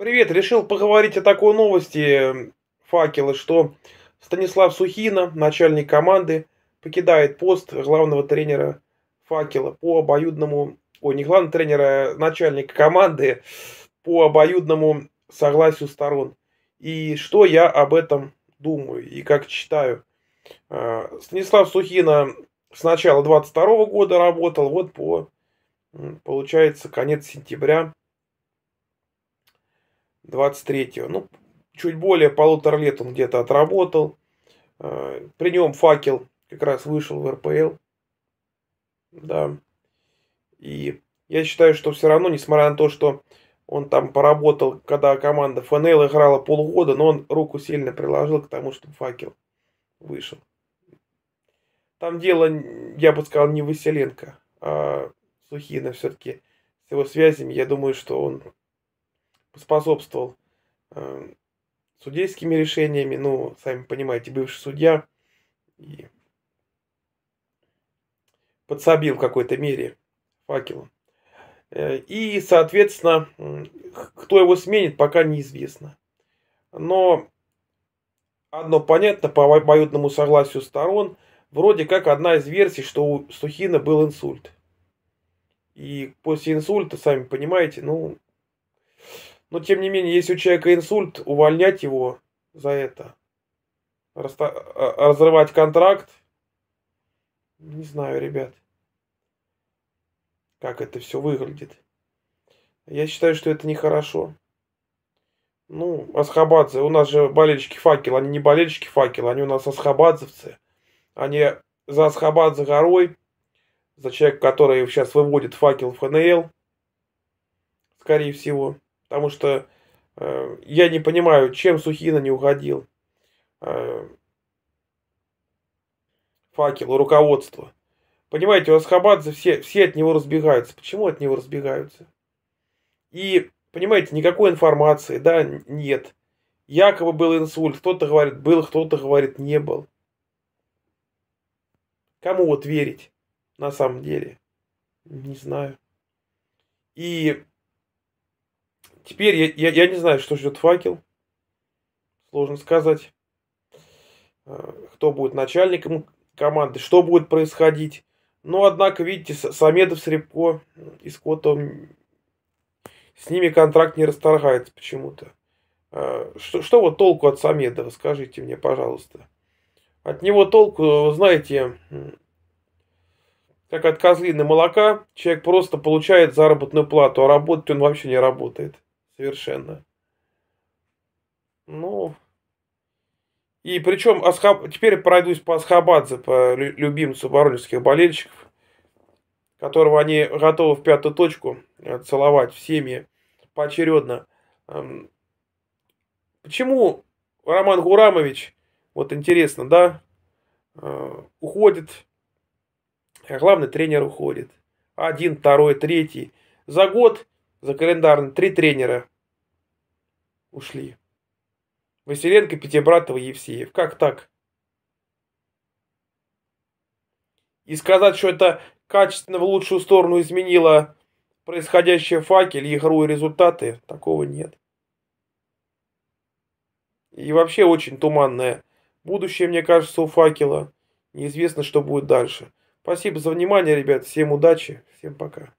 Привет, решил поговорить о такой новости факелы, что Станислав Сухина, начальник команды, покидает пост главного тренера факела по обоюдному, ой, не главного тренера, а начальника команды по обоюдному согласию сторон. И что я об этом думаю и как читаю. А, Станислав Сухина с начала 22 года работал, вот по, получается, конец сентября 23-го. Ну, чуть более полутора лет он где-то отработал. Э, при нем факел как раз вышел в РПЛ. Да. И я считаю, что все равно, несмотря на то, что он там поработал, когда команда ФНЛ играла полгода, но он руку сильно приложил к тому, чтобы факел вышел. Там дело, я бы сказал, не Василенко, а Сухина все-таки с его связями. Я думаю, что он поспособствовал э, судейскими решениями, ну, сами понимаете, бывший судья и подсобил в какой-то мере факелом. Э, и, соответственно, кто его сменит, пока неизвестно. Но одно понятно, по обоюдному согласию сторон, вроде как одна из версий, что у Сухина был инсульт. И после инсульта, сами понимаете, ну, но тем не менее, если у человека инсульт, увольнять его за это, Раста... А, разрывать контракт, не знаю, ребят, как это все выглядит. Я считаю, что это нехорошо. Ну, Асхабадзе, у нас же болельщики факел, они не болельщики факел, они у нас асхабадзовцы. Они за Асхабадзе горой, за человека, который сейчас выводит факел в ФНЛ, скорее всего. Потому что э, я не понимаю, чем Сухина не уходил, э, факел, руководство. Понимаете, у Асхабадзе все, все от него разбегаются. Почему от него разбегаются? И, понимаете, никакой информации, да, нет. Якобы был инсульт, кто-то говорит, был, кто-то говорит, не был. Кому вот верить на самом деле? Не знаю. И Теперь я, я, я не знаю, что ждет факел. Сложно сказать, э, кто будет начальником команды, что будет происходить. Но, ну, однако, видите, Самедов, Сребко и Скоттом с ними контракт не расторгается почему-то. Э, что, что вот толку от Самедова, скажите мне, пожалуйста. От него толку, знаете, как от козлины молока, человек просто получает заработную плату, а работать он вообще не работает совершенно. Ну, и причем Асхаб... теперь пройдусь по Асхабадзе, по любимцу воронежских болельщиков, которого они готовы в пятую точку э, целовать в семьи поочередно. Почему Роман Гурамович, вот интересно, да, э, уходит, а главный тренер уходит, один, второй, третий. За год за календарный три тренера ушли. Василенко, Пятибратова, Евсеев. Как так? И сказать, что это качественно в лучшую сторону изменило происходящее факель, игру и результаты, такого нет. И вообще очень туманное будущее, мне кажется, у факела. Неизвестно, что будет дальше. Спасибо за внимание, ребят. Всем удачи. Всем пока.